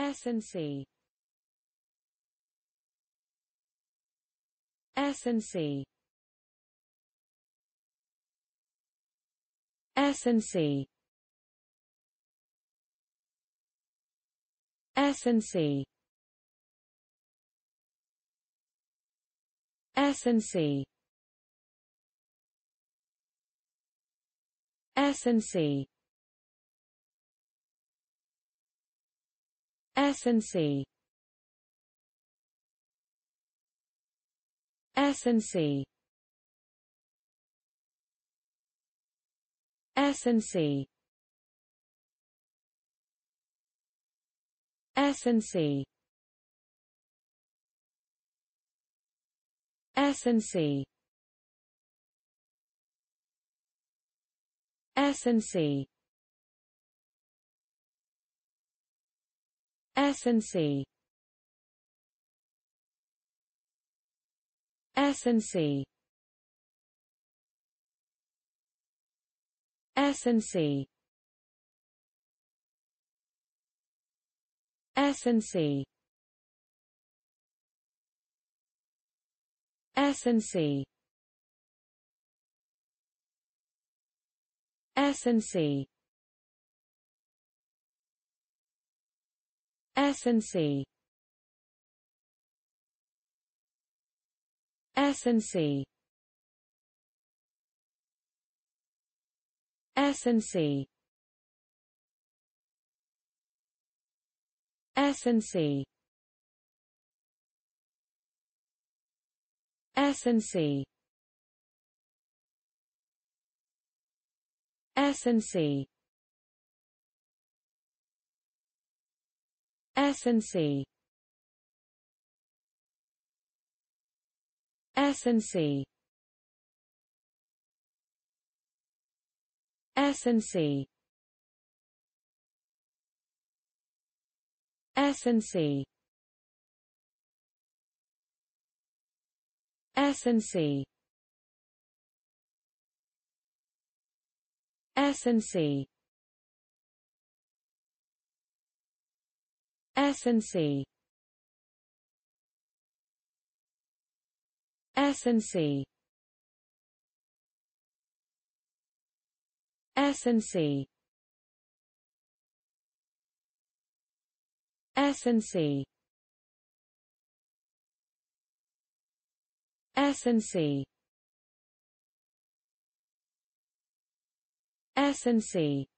S and C S and C S and C S and C S and C S and C S and C S and C S and C S and C S and C S and C S and C S and C S and C S and C S and C S and C S and C S and C S and C S and C S and C S and C S and C S and C S and C S and C S and C S and C S and C S and C S and C S and C S and C S and C